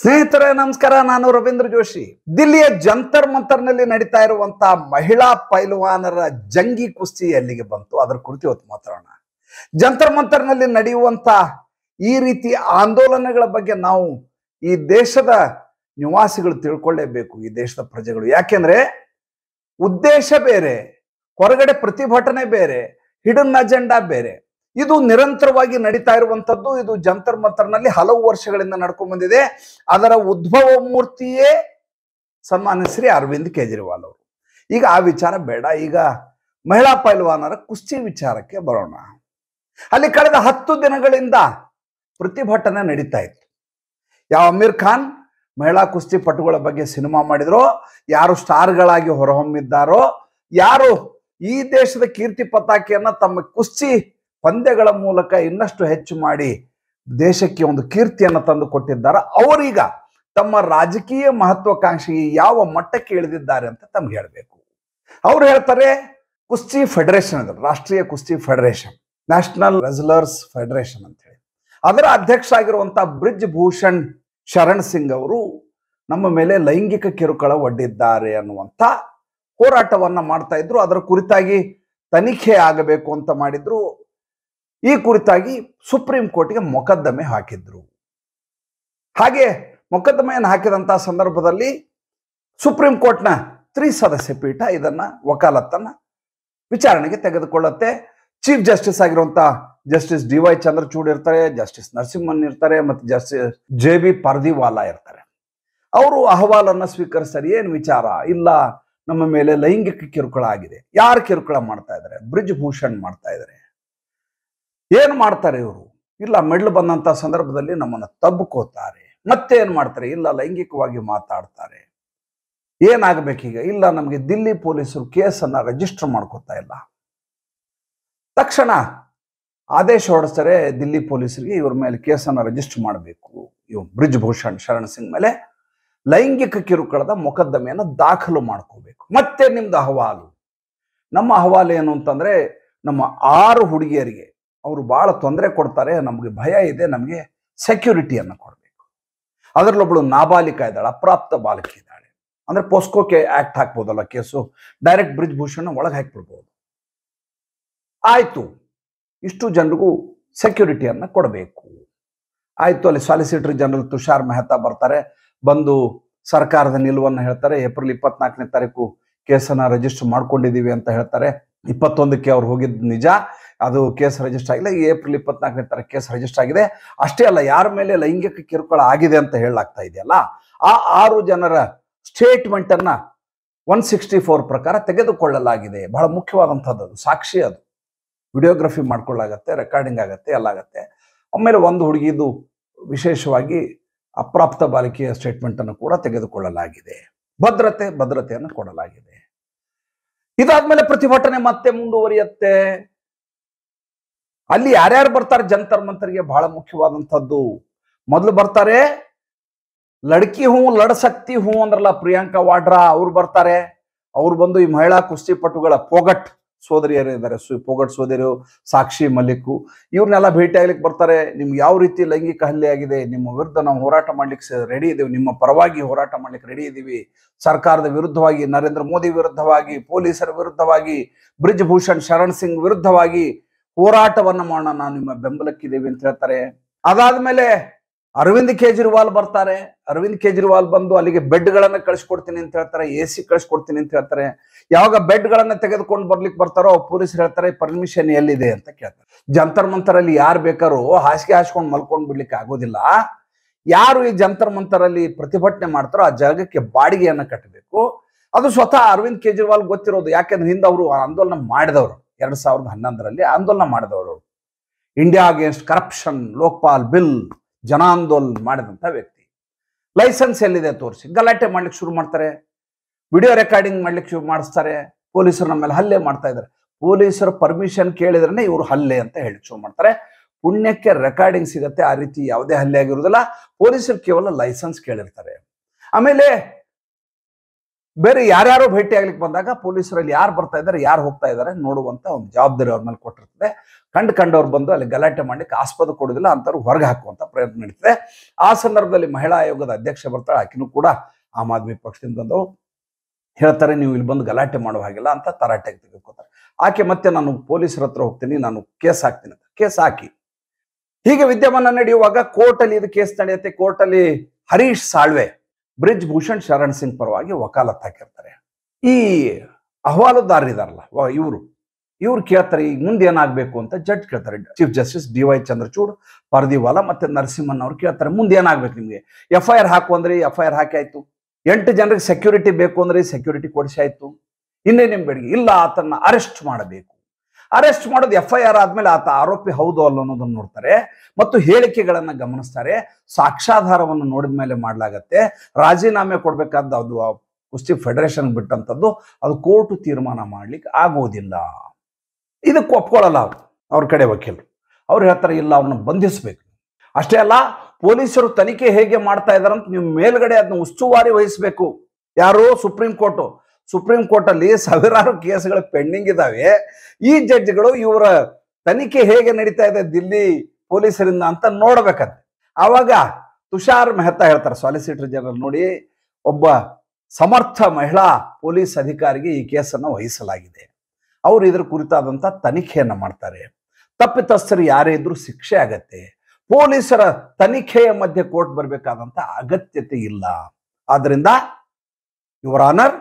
ಸ್ನೇಹಿತರೆ ನಮಸ್ಕಾರ ನಾನು ರವೀಂದ್ರ ಜೋಶಿ ದಿಲ್ಲಿಯ ಜಂತರ್ ಮಂತರ್ನಲ್ಲಿ ನಡೀತಾ ಇರುವಂತಹ ಮಹಿಳಾ ಪೈಲ್ವಾನರ ಜಂಗಿ ಕುಸ್ತಿ ಎಲ್ಲಿಗೆ ಬಂತು ಅದರ ಕುರಿತು ಇವತ್ತು ಮಾತಾಡೋಣ ಜಂತರ್ ಮಂತರ್ನಲ್ಲಿ ನಡೆಯುವಂತ ಈ ರೀತಿ ಆಂದೋಲನಗಳ ಬಗ್ಗೆ ನಾವು ಈ ದೇಶದ ನಿವಾಸಿಗಳು ತಿಳ್ಕೊಳ್ಳೇಬೇಕು ಈ ದೇಶದ ಪ್ರಜೆಗಳು ಯಾಕೆಂದ್ರೆ ಉದ್ದೇಶ ಬೇರೆ ಹೊರಗಡೆ ಪ್ರತಿಭಟನೆ ಬೇರೆ ಹಿಡನ್ ಅಜೆಂಡಾ ಬೇರೆ ಇದು ನಿರಂತರವಾಗಿ ನಡೀತಾ ಇರುವಂತದ್ದು ಇದು ಜಂತರ್ ಮಂತರ್ನಲ್ಲಿ ಹಲವು ವರ್ಷಗಳಿಂದ ನಡ್ಕೊಂಡು ಬಂದಿದೆ ಅದರ ಉದ್ಭವ ಮೂರ್ತಿಯೇ ಸನ್ಮಾನ್ಯ ಶ್ರೀ ಅರವಿಂದ್ ಕೇಜ್ರಿವಾಲ್ ಅವರು ಈಗ ಆ ವಿಚಾರ ಬೇಡ ಈಗ ಮಹಿಳಾ ಪೈಲ್ವಾನರ ಕುಸ್ತಿ ವಿಚಾರಕ್ಕೆ ಬರೋಣ ಅಲ್ಲಿ ಕಳೆದ ಹತ್ತು ದಿನಗಳಿಂದ ಪ್ರತಿಭಟನೆ ನಡೀತಾ ಇತ್ತು ಯಾವ ಅಮೀರ್ ಖಾನ್ ಮಹಿಳಾ ಕುಸ್ತಿ ಪಟುಗಳ ಬಗ್ಗೆ ಸಿನಿಮಾ ಮಾಡಿದ್ರೋ ಯಾರು ಸ್ಟಾರ್ಗಳಾಗಿ ಹೊರಹೊಮ್ಮಿದ್ದಾರೋ ಯಾರು ಈ ದೇಶದ ಕೀರ್ತಿ ಪತಾಕೆಯನ್ನ ತಮ್ಮ ಕುಸ್ತಿ ಪಂದ್ಯಗಳ ಮೂಲಕ ಇನ್ನಷ್ಟು ಹೆಚ್ಚು ಮಾಡಿ ದೇಶಕ್ಕೆ ಒಂದು ಕೀರ್ತಿಯನ್ನು ತಂದು ಕೊಟ್ಟಿದ್ದಾರೆ ಅವರೀಗ ತಮ್ಮ ರಾಜಕೀಯ ಮಹತ್ವಾಕಾಂಕ್ಷಿ ಯಾವ ಮಟ್ಟಕ್ಕೆ ಇಳಿದಿದ್ದಾರೆ ಅಂತ ತಮ್ಗೆ ಹೇಳಬೇಕು ಅವ್ರು ಹೇಳ್ತಾರೆ ಕುಸ್ತಿ ಫೆಡರೇಷನ್ ಅಂದ್ರೆ ರಾಷ್ಟ್ರೀಯ ಕುಸ್ತಿ ಫೆಡರೇಷನ್ ನ್ಯಾಷನಲ್ ರೆಸ್ಲರ್ಸ್ ಫೆಡರೇಷನ್ ಅಂತ ಹೇಳಿ ಅದರ ಅಧ್ಯಕ್ಷ ಆಗಿರುವಂತಹ ಬ್ರಿಜ್ ಭೂಷಣ್ ಶರಣ್ ಸಿಂಗ್ ಅವರು ನಮ್ಮ ಮೇಲೆ ಲೈಂಗಿಕ ಕಿರುಕುಳ ಒಡ್ಡಿದ್ದಾರೆ ಅನ್ನುವಂಥ ಹೋರಾಟವನ್ನ ಮಾಡ್ತಾ ಇದ್ರು ಅದರ ಕುರಿತಾಗಿ ತನಿಖೆ ಆಗಬೇಕು ಅಂತ ಮಾಡಿದ್ರು ಈ ಕುರಿತಾಗಿ ಸುಪ್ರೀಂ ಕೋರ್ಟ್ಗೆ ಮೊಕದ್ದಮೆ ಹಾಕಿದ್ರು ಹಾಗೆ ಮೊಕದ್ದಮೆಯನ್ನು ಹಾಕಿದಂತಹ ಸಂದರ್ಭದಲ್ಲಿ ಸುಪ್ರೀಂ ಕೋರ್ಟ್ನ ತ್ರಿ ಸದಸ್ಯ ಪೀಠ ಇದನ್ನ ವಕಾಲತ್ತನ್ನ ವಿಚಾರಣೆಗೆ ತೆಗೆದುಕೊಳ್ಳುತ್ತೆ ಚೀಫ್ ಜಸ್ಟಿಸ್ ಆಗಿರುವಂತ ಜಸ್ಟಿಸ್ ಡಿ ವೈ ಚಂದ್ರಚೂಡ್ ಇರ್ತಾರೆ ಜಸ್ಟಿಸ್ ನರಸಿಂಹನ್ ಇರ್ತಾರೆ ಮತ್ತೆ ಜಸ್ಟಿಸ್ ಜೆ ಬಿ ಪರ್ದಿವಾಲಾ ಇರ್ತಾರೆ ಅವರು ಅಹವಾಲನ್ನು ಸ್ವೀಕರಿಸ್ತಾರೆ ಏನು ವಿಚಾರ ಇಲ್ಲ ನಮ್ಮ ಮೇಲೆ ಲೈಂಗಿಕ ಕಿರುಕುಳ ಆಗಿದೆ ಯಾರು ಕಿರುಕುಳ ಮಾಡ್ತಾ ಇದ್ದಾರೆ ಬ್ರಿಜ್ ಭೂಷಣ್ ಮಾಡ್ತಾ ಇದ್ದಾರೆ ಏನು ಮಾಡ್ತಾರೆ ಇವರು ಇಲ್ಲ ಮೆಡ್ಲು ಬಂದಂಥ ಸಂದರ್ಭದಲ್ಲಿ ನಮ್ಮನ್ನು ತಬ್ಕೋತಾರೆ ಮತ್ತೆ ಏನು ಮಾಡ್ತಾರೆ ಇಲ್ಲ ಲೈಂಗಿಕವಾಗಿ ಮಾತಾಡ್ತಾರೆ ಏನಾಗಬೇಕೀಗ ಇಲ್ಲ ನಮಗೆ ದಿಲ್ಲಿ ಪೊಲೀಸರು ಕೇಸನ್ನು ರಿಜಿಸ್ಟರ್ ಮಾಡ್ಕೋತಾ ಇಲ್ಲ ತಕ್ಷಣ ಆದೇಶ ಹೊರಡಿಸ್ತಾರೆ ದಿಲ್ಲಿ ಪೊಲೀಸರಿಗೆ ಇವ್ರ ಮೇಲೆ ಕೇಸನ್ನು ರಿಜಿಸ್ಟರ್ ಮಾಡಬೇಕು ಇವ್ ಬ್ರಿಜ್ ಭೂಷಣ್ ಶರಣ್ ಸಿಂಗ್ ಮೇಲೆ ಲೈಂಗಿಕ ಕಿರುಕುಳದ ಮೊಕದ್ದಮೆಯನ್ನು ದಾಖಲು ಮಾಡ್ಕೋಬೇಕು ಮತ್ತೆ ನಿಮ್ದು ಅಹವಾಲು ನಮ್ಮ ಅಹವಾಲು ಏನು ಅಂತಂದ್ರೆ ನಮ್ಮ ಆರು ಹುಡುಗಿಯರಿಗೆ ಅವರು ಭಾಳ ತೊಂದರೆ ಕೊಡ್ತಾರೆ ನಮಗೆ ಭಯ ಇದೆ ನಮಗೆ ಸೆಕ್ಯೂರಿಟಿಯನ್ನು ಕೊಡಬೇಕು ಅದರಲ್ಲೊಬ್ಬಳು ನಾಬಾಲಿಕ ಇದ್ದಾಳೆ ಅಪ್ರಾಪ್ತ ಬಾಲಕಿ ಇದ್ದಾಳೆ ಅಂದರೆ ಪೋಸ್ಕೋಕೆ ಆ್ಯಕ್ಟ್ ಹಾಕ್ಬೋದಲ್ಲ ಕೇಸು ಡೈರೆಕ್ಟ್ ಬ್ರಿಜ್ ಭೂಷಣ ಒಳಗೆ ಹಾಕ್ಬಿಡ್ಬೋದು ಆಯಿತು ಇಷ್ಟು ಜನರಿಗೂ ಸೆಕ್ಯೂರಿಟಿಯನ್ನು ಕೊಡಬೇಕು ಆಯಿತು ಅಲ್ಲಿ ಸಾಲಿಸಿಟರ್ ಜನರಲ್ ತುಷಾರ್ ಮೆಹ್ತಾ ಬರ್ತಾರೆ ಬಂದು ಸರ್ಕಾರದ ನಿಲುವನ್ನು ಹೇಳ್ತಾರೆ ಏಪ್ರಿಲ್ ಇಪ್ಪತ್ನಾಲ್ಕನೇ ತಾರೀಕು ಕೇಸನ್ನು ರಿಜಿಸ್ಟರ್ ಮಾಡ್ಕೊಂಡಿದ್ದೀವಿ ಅಂತ ಹೇಳ್ತಾರೆ ಇಪ್ಪತ್ತೊಂದಕ್ಕೆ ಅವ್ರು ಹೋಗಿದ್ದು ನಿಜ ಅದು ಕೇಸ್ ರಿಜಿಸ್ಟರ್ ಆಗಿಲ್ಲ ಏಪ್ರಿಲ್ ಇಪ್ಪತ್ನಾಲ್ಕನೇ ತರ ಕೇಸ್ ರಿಜಿಸ್ಟರ್ ಆಗಿದೆ ಅಷ್ಟೇ ಅಲ್ಲ ಯಾರ ಮೇಲೆ ಲೈಂಗಿಕ ಕಿರುಕುಳ ಆಗಿದೆ ಅಂತ ಹೇಳಲಾಗ್ತಾ ಇದೆಯಲ್ಲ ಆ ಆರು ಜನರ ಸ್ಟೇಟ್ಮೆಂಟ್ ಅನ್ನ ಒನ್ ಸಿಕ್ಸ್ಟಿ ಫೋರ್ ಪ್ರಕಾರ ತೆಗೆದುಕೊಳ್ಳಲಾಗಿದೆ ಬಹಳ ಮುಖ್ಯವಾದಂಥದ್ದು ಅದು ಸಾಕ್ಷಿ ಅದು ವಿಡಿಯೋಗ್ರಫಿ ಮಾಡ್ಕೊಳ್ಳಾಗತ್ತೆ ರೆಕಾರ್ಡಿಂಗ್ ಆಗತ್ತೆ ಎಲ್ಲ ಆಗತ್ತೆ ಆಮೇಲೆ ಒಂದು ಹುಡುಗಿದು ವಿಶೇಷವಾಗಿ ಅಪ್ರಾಪ್ತ ಬಾಲಿಕೆಯ ಸ್ಟೇಟ್ಮೆಂಟನ್ನು ಕೂಡ ತೆಗೆದುಕೊಳ್ಳಲಾಗಿದೆ ಭದ್ರತೆ ಭದ್ರತೆಯನ್ನು ಕೊಡಲಾಗಿದೆ ಇದಾದ್ಮೇಲೆ ಪ್ರತಿಭಟನೆ ಮತ್ತೆ ಮುಂದುವರಿಯುತ್ತೆ ಅಲ್ಲಿ ಯಾರ್ಯಾರು ಬರ್ತಾರೆ ಜಂತರ್ ಮಂತರ್ಗೆ ಬಹಳ ಮುಖ್ಯವಾದಂಥದ್ದು ಮೊದಲು ಬರ್ತಾರೆ ಲಡ್ಕಿ ಹೂ ಲಡ್ಸಕ್ತಿ ಹೂ ಅಂದ್ರಲ್ಲ ಪ್ರಿಯಾಂಕಾ ವಾಡ್ರಾ ಅವ್ರು ಬರ್ತಾರೆ ಅವ್ರು ಬಂದು ಈ ಮಹಿಳಾ ಕುಸ್ತಿಪಟುಗಳ ಪೋಗಟ್ ಸೋದರಿಯರು ಇದ್ದಾರೆ ಪೋಗಟ್ ಸೋದರಿಯರು ಸಾಕ್ಷಿ ಮಲ್ಲಿಕ್ ಇವ್ರನ್ನೆಲ್ಲ ಭೇಟಿ ಆಗ್ಲಿಕ್ಕೆ ಬರ್ತಾರೆ ನಿಮ್ಗೆ ಯಾವ ರೀತಿ ಲೈಂಗಿಕ ಹಲ್ಲೆ ಆಗಿದೆ ನಿಮ್ಮ ವಿರುದ್ಧ ನಾವು ಹೋರಾಟ ಮಾಡ್ಲಿಕ್ಕೆ ರೆಡಿ ಇದ್ದೀವಿ ನಿಮ್ಮ ಪರವಾಗಿ ಹೋರಾಟ ಮಾಡ್ಲಿಕ್ಕೆ ರೆಡಿ ಇದ್ದೀವಿ ಸರ್ಕಾರದ ವಿರುದ್ಧವಾಗಿ ನರೇಂದ್ರ ಮೋದಿ ವಿರುದ್ಧವಾಗಿ ಪೊಲೀಸರ ವಿರುದ್ಧವಾಗಿ ಬ್ರಿಜ್ ಭೂಷಣ್ ಶರಣ್ ಸಿಂಗ್ ವಿರುದ್ಧವಾಗಿ ಹೋರಾಟವನ್ನ ಮಾಡೋಣ ನಾವು ನಿಮ್ಮ ಬೆಂಬಲಕ್ಕಿದ್ದೇವೆ ಅಂತ ಹೇಳ್ತಾರೆ ಅದಾದ್ಮೇಲೆ ಅರವಿಂದ್ ಕೇಜ್ರಿವಾಲ್ ಬರ್ತಾರೆ ಅರವಿಂದ್ ಕೇಜ್ರಿವಾಲ್ ಬಂದು ಅಲ್ಲಿಗೆ ಬೆಡ್ ಗಳನ್ನ ಕಳಿಸ್ಕೊಡ್ತೀನಿ ಅಂತ ಹೇಳ್ತಾರೆ ಎ ಸಿ ಕಳಿಸ್ಕೊಡ್ತೀನಿ ಅಂತ ಹೇಳ್ತಾರೆ ಯಾವಾಗ ಬೆಡ್ ಗಳನ್ನ ತೆಗೆದುಕೊಂಡು ಬರ್ಲಿಕ್ಕೆ ಬರ್ತಾರೋ ಪೊಲೀಸ್ ಹೇಳ್ತಾರೆ ಪರ್ಮಿಷನ್ ಎಲ್ಲಿದೆ ಅಂತ ಕೇಳ್ತಾರೆ ಜಂತರ್ ಮಂತರಲ್ಲಿ ಯಾರು ಬೇಕಾರೋ ಹಾಸಿಗೆ ಹಾಸ್ಕೊಂಡು ಮಲ್ಕೊಂಡ್ ಬಿಡ್ಲಿಕ್ಕೆ ಆಗೋದಿಲ್ಲ ಯಾರು ಈ ಜಂತರ್ ಮಂತರಲ್ಲಿ ಪ್ರತಿಭಟನೆ ಮಾಡ್ತಾರೋ ಆ ಜಾಗಕ್ಕೆ ಬಾಡಿಗೆಯನ್ನು ಕಟ್ಟಬೇಕು ಅದು ಸ್ವತಃ ಅರವಿಂದ್ ಕೇಜ್ರಿವಾಲ್ ಗೊತ್ತಿರೋದು ಯಾಕೆಂದ್ರೆ ಹಿಂದೆ ಅವರು ಆಂದೋಲನ ಮಾಡಿದವರು ಎರಡ್ ಸಾವಿರದ ಹನ್ನೊಂದರಲ್ಲಿ ಆಂದೋಲನ ಮಾಡಿದವರು India against corruption Lokpal bill ಜನಾಂದೋಲನ್ ಮಾಡಿದಂತ ವ್ಯಕ್ತಿ ಲೈಸೆನ್ಸ್ ಎಲ್ಲಿದೆ ತೋರಿಸಿ ಗಲಾಟೆ ಮಾಡ್ಲಿಕ್ಕೆ ಶುರು ಮಾಡ್ತಾರೆ ವಿಡಿಯೋ ರೆಕಾರ್ಡಿಂಗ್ ಮಾಡ್ಲಿಕ್ಕೆ ಶುರು ಮಾಡಿಸ್ತಾರೆ ಪೊಲೀಸರು ನಮ್ಮ ಮೇಲೆ ಹಲ್ಲೆ ಮಾಡ್ತಾ ಇದ್ದಾರೆ ಪೊಲೀಸರು ಪರ್ಮಿಷನ್ ಕೇಳಿದ್ರೆ ಇವರು ಹಲ್ಲೆ ಅಂತ ಹೇಳಿ ಶುರು ಮಾಡ್ತಾರೆ ಪುಣ್ಯಕ್ಕೆ ರೆಕಾರ್ಡಿಂಗ್ ಸಿಗತ್ತೆ ಆ ರೀತಿ ಯಾವುದೇ ಹಲ್ಲೆ ಆಗಿರುವುದಿಲ್ಲ ಪೊಲೀಸರು ಕೇವಲ ಲೈಸೆನ್ಸ್ ಕೇಳಿರ್ತಾರೆ ಆಮೇಲೆ ಬೇರೆ ಯಾರ್ಯಾರು ಭೇಟಿ ಆಗ್ಲಿಕ್ಕೆ ಬಂದಾಗ ಪೊಲೀಸರಲ್ಲಿ ಯಾರು ಬರ್ತಾ ಇದ್ದಾರೆ ಯಾರು ಹೋಗ್ತಾ ಇದ್ದಾರೆ ನೋಡುವಂತ ಒಂದು ಜವಾಬ್ದಾರಿ ಅವ್ರ ಮೇಲೆ ಕೊಟ್ಟಿರ್ತದೆ ಕಂಡು ಕಂಡವ್ರು ಬಂದು ಅಲ್ಲಿ ಗಲಾಟೆ ಮಾಡ್ಲಿಕ್ಕೆ ಆಸ್ಪದ ಕೊಡೋದಿಲ್ಲ ಅಂತವ್ರು ಹೊರಗೆ ಹಾಕುವಂತ ಪ್ರಯತ್ನ ನಡೀತದೆ ಆ ಸಂದರ್ಭದಲ್ಲಿ ಮಹಿಳಾ ಆಯೋಗದ ಅಧ್ಯಕ್ಷ ಬರ್ತಾಳೆ ಆಕಿನೂ ಕೂಡ ಆಮ್ ಆದ್ಮಿ ಪಕ್ಷದಿಂದ ಬಂದು ಹೇಳ್ತಾರೆ ನೀವು ಇಲ್ಲಿ ಬಂದು ಗಲಾಟೆ ಮಾಡುವ ಹಾಗಿಲ್ಲ ಅಂತ ತರಾಟೆಗೆ ತೆಗೆದುಕೊತಾರೆ ಆಕೆ ಮತ್ತೆ ನಾನು ಪೊಲೀಸರ ಹತ್ರ ಹೋಗ್ತೀನಿ ನಾನು ಕೇಸ್ ಹಾಕ್ತೀನಿ ಅಂತ ಕೇಸ್ ಹಾಕಿ ಹೀಗೆ ವಿದ್ಯಮಾನ ನಡೆಯುವಾಗ ಕೋರ್ಟಲ್ಲಿ ಇದು ಕೇಸ್ ನಡೆಯುತ್ತೆ ಕೋರ್ಟಲ್ಲಿ ಹರೀಶ್ ಸಾಳ್ವೆ ಬ್ರಿಜ್ ಭೂಷಣ್ ಶರಣ್ ಸಿಂಗ್ ಪರವಾಗಿ ವಕಾಲತ್ ಹಾಕಿರ್ತಾರೆ ಈ ಅಹವಾಲುದಾರರಿದಾರಲ್ಲ ಇವರು ಇವ್ರು ಕೇಳ್ತಾರೆ ಈಗ ಮುಂದೆ ಏನಾಗಬೇಕು ಅಂತ ಜಡ್ಜ್ ಕೇಳ್ತಾರೆ chief justice D Y Chandrachud Pardiwala ಮತ್ತೆ ನರಸಿಂಹನ್ ಅವ್ರು ಕೇಳ್ತಾರೆ ಮುಂದೆ ಏನಾಗ್ಬೇಕು ನಿಮ್ಗೆ ಎಫ್ ಐ ಆರ್ ಹಾಕು ಅಂದ್ರೆ ಎಫ್ ಐ ಆರ್ ಹಾಕಿ ಆಯ್ತು ಎಂಟು ಜನರಿಗೆ ಸೆಕ್ಯೂರಿಟಿ ಬೇಕು ಅಂದ್ರೆ ಸೆಕ್ಯೂರಿಟಿ ಕೊಡಿಸಿ ಆಯ್ತು ಇನ್ನೇ ನಿಮ್ ಬೇಡಿಕೆ ಇಲ್ಲ ಆತನ ಅರೆಸ್ಟ್ ಮಾಡಬೇಕು ಅರೆಸ್ಟ್ ಮಾಡೋದು ಎಫ್ ಐ ಆರ್ ಆದ್ಮೇಲೆ ಆತ ಆರೋಪಿ ಹೌದು ಅಲ್ಲ ಅನ್ನೋದನ್ನು ನೋಡ್ತಾರೆ ಮತ್ತು ಹೇಳಿಕೆಗಳನ್ನು ಗಮನಿಸ್ತಾರೆ ಸಾಕ್ಷಾಧಾರವನ್ನು ನೋಡಿದ ಮೇಲೆ ಮಾಡಲಾಗತ್ತೆ ರಾಜೀನಾಮೆ ಕೊಡಬೇಕಾದ ಅದು ಕುಸ್ತಿ ಫೆಡರೇಷನ್ ಬಿಟ್ಟಂಥದ್ದು ಅದು ಕೋರ್ಟು ತೀರ್ಮಾನ ಮಾಡ್ಲಿಕ್ಕೆ ಆಗೋದಿಲ್ಲ ಇದಕ್ಕೆ ಒಪ್ಕೊಳ್ಳಲ್ಲ ಅವರು ಅವ್ರ ಕಡೆ ವಕೀಲರು ಅವ್ರು ಹೇಳ್ತಾರೆ ಇಲ್ಲ ಅವ್ರನ್ನ ಬಂಧಿಸಬೇಕು ಅಷ್ಟೇ ಅಲ್ಲ ಪೊಲೀಸರು ತನಿಖೆ ಹೇಗೆ ಮಾಡ್ತಾ ಅಂತ ನೀವು ಮೇಲ್ಗಡೆ ಅದನ್ನ ಉಸ್ತುವಾರಿ ವಹಿಸಬೇಕು ಯಾರೋ ಸುಪ್ರೀಂ ಕೋರ್ಟು ಸುಪ್ರೀಂ ಕೋರ್ಟ್ ಅಲ್ಲಿ ಸಾವಿರಾರು ಕೇಸ್ಗಳು ಪೆಂಡಿಂಗ್ ಇದ್ದಾವೆ ಈ ಜಡ್ಜ್ಗಳು ಇವರ ತನಿಖೆ ಹೇಗೆ ನಡೀತಾ ಇದೆ ದಿಲ್ಲಿ ಪೊಲೀಸರಿಂದ ಅಂತ ನೋಡ್ಬೇಕಂತ ಆವಾಗ ತುಷಾರ್ ಮೆಹ್ತಾ ಹೇಳ್ತಾರೆ ಸಾಲಿಸಿಟರ್ ಜನರಲ್ ನೋಡಿ ಒಬ್ಬ ಸಮರ್ಥ ಮಹಿಳಾ ಪೊಲೀಸ್ ಅಧಿಕಾರಿಗೆ ಈ ಕೇಸನ್ನು ವಹಿಸಲಾಗಿದೆ ಅವರು ಇದ್ರ ಕುರಿತಾದಂಥ ತನಿಖೆಯನ್ನು ಮಾಡ್ತಾರೆ ತಪ್ಪಿತಸ್ಥರು ಯಾರೇ ಇದ್ರೂ ಶಿಕ್ಷೆ ಆಗತ್ತೆ ಪೊಲೀಸರ ತನಿಖೆಯ ಮಧ್ಯೆ ಕೋರ್ಟ್ ಬರಬೇಕಾದಂತ ಅಗತ್ಯತೆ ಇಲ್ಲ ಆದ್ರಿಂದ ಯುವರ್ ಆನರ್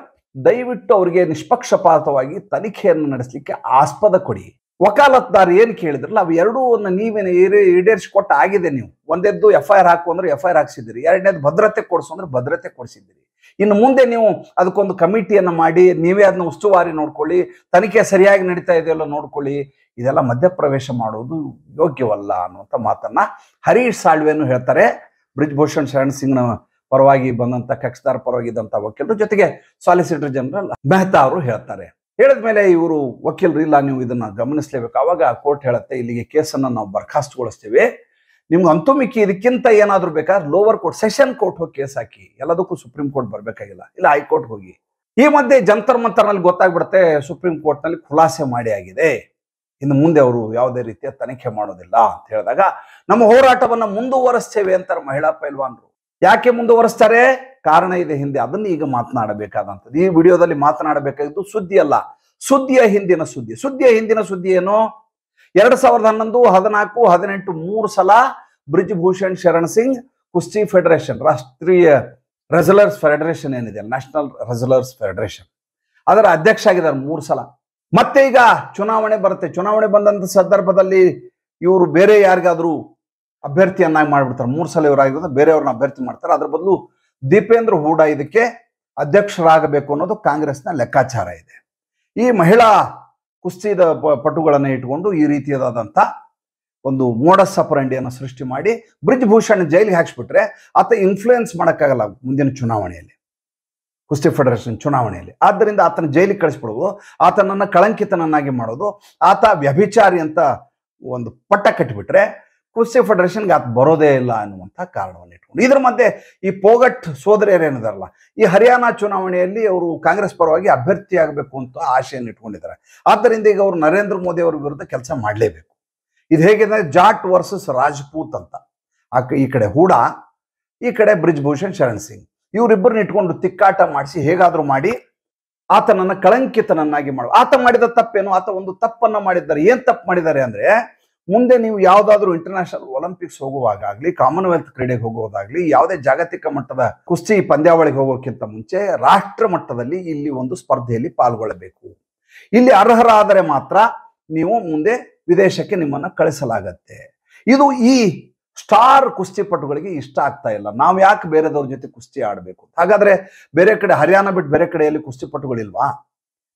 ದಯವಿಟ್ಟು ಅವರಿಗೆ ನಿಷ್ಪಕ್ಷಪಾತವಾಗಿ ತನಿಖೆಯನ್ನು ನಡೆಸಲಿಕ್ಕೆ ಆಸ್ಪದ ಕೊಡಿ ವಕಾಲತ್ದಾರ್ ಏನು ಕೇಳಿದ್ರಲ್ಲ ಅವು ಎರಡೂವನ್ನು ನೀವೇನು ಕೊಟ್ಟ ಆಗಿದೆ ನೀವು ಒಂದೆದ್ದು ಎಫ್ ಐ ಆರ್ ಹಾಕು ಅಂದ್ರೆ ಎಫ್ ಐ ಆರ್ ಹಾಕ್ಸಿದ್ದೀರಿ ಎರಡನೇದು ಭದ್ರತೆ ಕೊಡಿಸು ಅಂದ್ರೆ ಭದ್ರತೆ ಕೊಡಿಸಿದ್ದೀರಿ ಇನ್ನು ಮುಂದೆ ನೀವು ಅದಕ್ಕೊಂದು ಕಮಿಟಿಯನ್ನು ಮಾಡಿ ನೀವೇ ಅದನ್ನ ಉಸ್ತುವಾರಿ ನೋಡ್ಕೊಳ್ಳಿ ತನಿಖೆ ಸರಿಯಾಗಿ ನಡೀತಾ ಇದೆಯಲ್ಲ ನೋಡ್ಕೊಳ್ಳಿ ಇದೆಲ್ಲ ಮಧ್ಯಪ್ರವೇಶ ಮಾಡುವುದು ಯೋಗ್ಯವಲ್ಲ ಅನ್ನುವಂಥ ಮಾತನ್ನ ಹರೀಶ್ ಸಾಳ್ವೆಯನ್ನು ಹೇಳ್ತಾರೆ ಬ್ರಿಜ್ಭೂಷಣ್ ಶರಣ್ ಸಿಂಗ್ನ ಪರವಾಗಿ ಬಂದಂತ ಕಕ್ಷದಾರ್ ಇದ್ದಂತ ವಕೀಲರು ಜೊತೆಗೆ ಸಾಲಿಸಿಟರ್ ಜನರಲ್ ಮೆಹ್ತಾ ಅವರು ಹೇಳ್ತಾರೆ ಹೇಳಿದ ಮೇಲೆ ಇವರು ವಕೀಲರು ಇಲ್ಲ ನೀವು ಇದನ್ನ ಗಮನಿಸಲೇಬೇಕು ಆವಾಗ ಕೋರ್ಟ್ ಹೇಳುತ್ತೆ ಇಲ್ಲಿಗೆ ಕೇಸನ್ನ ನಾವು ಬರ್ಖಾಸ್ತಗೊಳಿಸ್ತೇವೆ ನಿಮ್ಗೆ ಅಂತೂ ಇದಕ್ಕಿಂತ ಏನಾದರೂ ಬೇಕಾದ್ರೆ ಲೋವರ್ ಕೋರ್ಟ್ ಸೆಷನ್ ಕೋರ್ಟ್ ಹೋಗಿ ಕೇಸ್ ಹಾಕಿ ಎಲ್ಲದಕ್ಕೂ ಸುಪ್ರೀಂ ಕೋರ್ಟ್ ಬರಬೇಕಾಗಿಲ್ಲ ಇಲ್ಲ ಹೈಕೋರ್ಟ್ ಹೋಗಿ ಈ ಮಧ್ಯೆ ಜಂತರ್ ಮಂತರ್ನಲ್ಲಿ ಗೊತ್ತಾಗ್ಬಿಡುತ್ತೆ ಸುಪ್ರೀಂ ಕೋರ್ಟ್ನಲ್ಲಿ ಖುಲಾಸೆ ಮಾಡಿ ಆಗಿದೆ ಇನ್ನು ಮುಂದೆ ಅವರು ಯಾವುದೇ ರೀತಿಯ ತನಿಖೆ ಮಾಡೋದಿಲ್ಲ ಅಂತ ಹೇಳಿದಾಗ ನಮ್ಮ ಹೋರಾಟವನ್ನು ಮುಂದುವರಿಸ್ತೇವೆ ಅಂತಾರೆ ಮಹಿಳಾ ಪೈಲ್ವಾನ್ರು ಯಾಕೆ ಮುಂದುವರಿಸ್ತಾರೆ ಕಾರಣ ಇದೆ ಹಿಂದೆ ಅದನ್ನು ಈಗ ಮಾತನಾಡಬೇಕಾದಂಥದ್ದು ಈ ವಿಡಿಯೋದಲ್ಲಿ ಮಾತನಾಡಬೇಕಾಗಿದ್ದು ಸುದ್ದಿ ಅಲ್ಲ ಸುದ್ದಿಯ ಹಿಂದಿನ ಸುದ್ದಿ ಸುದ್ದಿಯ ಹಿಂದಿನ ಸುದ್ದಿ ಏನು ಎರಡ್ ಸಾವಿರದ ಹನ್ನೊಂದು ಹದಿನಾಲ್ಕು ಹದಿನೆಂಟು ಮೂರು ಸಲ ಭೂಷಣ್ ಶರಣ್ ಸಿಂಗ್ ಕುಸ್ತಿ ಫೆಡರೇಷನ್ ರಾಷ್ಟ್ರೀಯ ರೆಸಲರ್ಸ್ ಫೆಡರೇಷನ್ ಏನಿದೆ ನ್ಯಾಷನಲ್ ರೆಸಲರ್ಸ್ ಫೆಡರೇಷನ್ ಅದರ ಅಧ್ಯಕ್ಷ ಆಗಿದ್ದಾರೆ ಮೂರು ಸಲ ಮತ್ತೆ ಈಗ ಚುನಾವಣೆ ಬರುತ್ತೆ ಚುನಾವಣೆ ಬಂದಂತ ಸಂದರ್ಭದಲ್ಲಿ ಇವರು ಬೇರೆ ಯಾರಿಗಾದ್ರೂ ಅಭ್ಯರ್ಥಿಯನ್ನಾಗಿ ಮಾಡಿಬಿಡ್ತಾರೆ ಮೂರು ಸಲ ಇವರಾಗಿರೋದು ಬೇರೆಯವ್ರನ್ನ ಅಭ್ಯರ್ಥಿ ಮಾಡ್ತಾರೆ ಅದ್ರ ಬದಲು ದೀಪೇಂದ್ರ ಹೂಡ ಇದಕ್ಕೆ ಅಧ್ಯಕ್ಷರಾಗಬೇಕು ಅನ್ನೋದು ಕಾಂಗ್ರೆಸ್ನ ಲೆಕ್ಕಾಚಾರ ಇದೆ ಈ ಮಹಿಳಾ ಕುಸ್ತಿದ ಪಟುಗಳನ್ನು ಇಟ್ಕೊಂಡು ಈ ರೀತಿಯಾದಂತ ಒಂದು ಮೋಡಸ್ ಅಪರಂಡಿಯನ್ನು ಸೃಷ್ಟಿ ಮಾಡಿ ಬ್ರಿಜ್ ಭೂಷಣ್ ಜೈಲಿಗೆ ಹಾಕ್ಸ್ಬಿಟ್ರೆ ಆತ ಇನ್ಫ್ಲೂಯೆನ್ಸ್ ಮಾಡೋಕ್ಕಾಗಲ್ಲ ಮುಂದಿನ ಚುನಾವಣೆಯಲ್ಲಿ ಕುಸ್ತಿ ಫೆಡರೇಷನ್ ಚುನಾವಣೆಯಲ್ಲಿ ಆದ್ದರಿಂದ ಆತನ ಜೈಲಿಗೆ ಕಳಿಸ್ಬಿಡೋದು ಆತನನ್ನು ಕಳಂಕಿತನನ್ನಾಗಿ ಮಾಡೋದು ಆತ ವ್ಯಭಿಚಾರಿ ಅಂತ ಒಂದು ಪಟ್ಟ ಕಟ್ಟಿಬಿಟ್ರೆ ಕುಸ್ತಿ ಫೆಡರೇಷನ್ಗೆ ಆತ ಬರೋದೇ ಇಲ್ಲ ಅನ್ನುವಂಥ ಕಾರಣವನ್ನು ಇಟ್ಕೊಂಡು ಇದ್ರ ಮಧ್ಯೆ ಈ ಪೋಗಟ್ ಸೋದರಿಯರೇನಿದಾರಲ್ಲ ಈ ಹರಿಯಾಣ ಚುನಾವಣೆಯಲ್ಲಿ ಅವರು ಕಾಂಗ್ರೆಸ್ ಪರವಾಗಿ ಅಭ್ಯರ್ಥಿ ಆಗಬೇಕು ಅಂತ ಆಶೆಯನ್ನು ಇಟ್ಕೊಂಡಿದ್ದಾರೆ ಆದ್ದರಿಂದ ಈಗ ಅವರು ನರೇಂದ್ರ ಮೋದಿ ಅವರ ವಿರುದ್ಧ ಕೆಲಸ ಮಾಡಲೇಬೇಕು ಇದು ಹೇಗಿದೆ ಜಾಟ್ ವರ್ಸಸ್ ರಾಜ್ಪೂತ್ ಅಂತ ಆ ಈ ಕಡೆ ಹೂಡಾ ಈ ಕಡೆ ಬ್ರಿಜ್ಭೂಷಣ್ ಶರಣ್ ಸಿಂಗ್ ಇವರಿಬ್ಬರನ್ನ ಇಟ್ಕೊಂಡು ತಿಕ್ಕಾಟ ಮಾಡಿಸಿ ಹೇಗಾದರೂ ಮಾಡಿ ಆತನನ್ನು ಕಳಂಕಿತನನ್ನಾಗಿ ಮಾಡುವ ಆತ ಮಾಡಿದ ತಪ್ಪೇನು ಆತ ಒಂದು ತಪ್ಪನ್ನು ಮಾಡಿದ್ದಾರೆ ಏನು ತಪ್ಪು ಮಾಡಿದ್ದಾರೆ ಅಂದರೆ ಮುಂದೆ ನೀವು ಯಾವ್ದಾದ್ರು ಇಂಟರ್ನ್ಯಾಷನಲ್ ಒಲಿಂಪಿಕ್ಸ್ ಹೋಗುವಾಗಲಿ ಕಾಮನ್ವೆಲ್ತ್ ಕ್ರೀಡೆಗೆ ಹೋಗೋದಾಗ್ಲಿ ಯಾವುದೇ ಜಾಗತಿಕ ಮಟ್ಟದ ಕುಸ್ತಿ ಪಂದ್ಯಾವಳಿಗೆ ಹೋಗೋಕ್ಕಿಂತ ಮುಂಚೆ ರಾಷ್ಟ್ರ ಮಟ್ಟದಲ್ಲಿ ಇಲ್ಲಿ ಒಂದು ಸ್ಪರ್ಧೆಯಲ್ಲಿ ಪಾಲ್ಗೊಳ್ಳಬೇಕು ಇಲ್ಲಿ ಅರ್ಹರಾದರೆ ಮಾತ್ರ ನೀವು ಮುಂದೆ ವಿದೇಶಕ್ಕೆ ನಿಮ್ಮನ್ನು ಕಳಿಸಲಾಗತ್ತೆ ಇದು ಈ ಸ್ಟಾರ್ ಕುಸ್ತಿಪಟುಗಳಿಗೆ ಇಷ್ಟ ಆಗ್ತಾ ಇಲ್ಲ ನಾವು ಯಾಕೆ ಬೇರೆದವ್ರ ಜೊತೆ ಕುಸ್ತಿ ಆಡಬೇಕು ಹಾಗಾದ್ರೆ ಬೇರೆ ಕಡೆ ಹರಿಯಾಣ ಬಿಟ್ಟು ಬೇರೆ ಕಡೆಯಲ್ಲಿ ಕುಸ್ತಿಪಟುಗಳಿಲ್ವಾ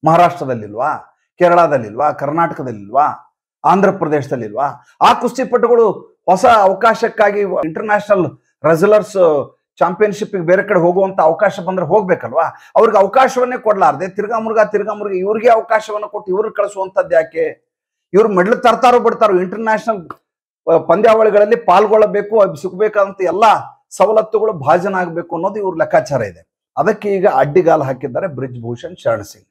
ಮಹಾರಾಷ್ಟ್ರದಲ್ಲಿಲ್ವಾ ಕೇರಳದಲ್ಲಿಲ್ವಾ ಕರ್ನಾಟಕದಲ್ಲಿಲ್ವಾ ಆಂಧ್ರ ಪ್ರದೇಶದಲ್ಲಿಲ್ವಾ ಆ ಕುಸ್ತಿಪಟುಗಳು ಹೊಸ ಅವಕಾಶಕ್ಕಾಗಿ ಇಂಟರ್ನ್ಯಾಷನಲ್ ರೆಸಲರ್ಸ್ ಚಾಂಪಿಯನ್ಶಿಪ್ಗೆ ಬೇರೆ ಕಡೆ ಹೋಗುವಂತ ಅವಕಾಶ ಬಂದ್ರೆ ಹೋಗ್ಬೇಕಲ್ವಾ ಅವ್ರಿಗೆ ಅವಕಾಶವನ್ನೇ ಕೊಡ್ಲಾರ್ದೆ ತಿರ್ಗಾ ಮುರ್ಗ ತಿರ್ಗಾ ಮುರ್ಗ ಇವ್ರಿಗೆ ಅವಕಾಶವನ್ನು ಕೊಟ್ಟು ಇವ್ರಿಗೆ ಕಳಿಸುವಂತದ್ದು ಯಾಕೆ ಇವ್ರು ಮೆಡ್ಲ್ ತರ್ತಾರೋ ಬಿಡ್ತಾರೋ ಇಂಟರ್ನ್ಯಾಷನಲ್ uh, ಪಂದ್ಯಾವಳಿಗಳಲ್ಲಿ ಪಾಲ್ಗೊಳ್ಳಬೇಕು ಅದು ಸಿಗಬೇಕಾದಂತ ಎಲ್ಲ ಸವಲತ್ತುಗಳು ಭಾಜನ ಆಗ್ಬೇಕು ಅನ್ನೋದು ಇವ್ರ ಲೆಕ್ಕಾಚಾರ ಇದೆ ಅದಕ್ಕೆ ಈಗ ಅಡ್ಡಿಗಾಲು ಹಾಕಿದ್ದಾರೆ ಬ್ರಿಜ್ ಭೂಷಣ್ ಶರಣ್ ಸಿಂಗ್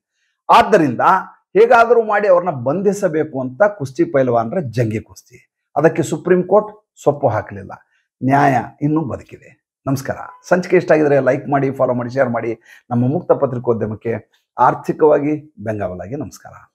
ಆದ್ದರಿಂದ ಹೇಗಾದರೂ ಮಾಡಿ ಅವ್ರನ್ನ ಬಂಧಿಸಬೇಕು ಅಂತ ಕುಸ್ತಿ ಪೈಲ್ವಾನ್ರ ಜಂಗಿ ಕುಸ್ತಿ ಅದಕ್ಕೆ ಸುಪ್ರೀಂ ಕೋರ್ಟ್ ಸೊಪ್ಪು ಹಾಕಲಿಲ್ಲ ನ್ಯಾಯ ಇನ್ನೂ ಬದುಕಿದೆ ನಮಸ್ಕಾರ ಸಂಚಿಕೆ ಇಷ್ಟ ಆಗಿದ್ರೆ ಲೈಕ್ ಮಾಡಿ ಫಾಲೋ ಮಾಡಿ ಶೇರ್ ಮಾಡಿ ನಮ್ಮ ಮುಕ್ತ ಪತ್ರಿಕೋದ್ಯಮಕ್ಕೆ ಆರ್ಥಿಕವಾಗಿ ಬೆಂಗಾವಲಾಗಿ ನಮಸ್ಕಾರ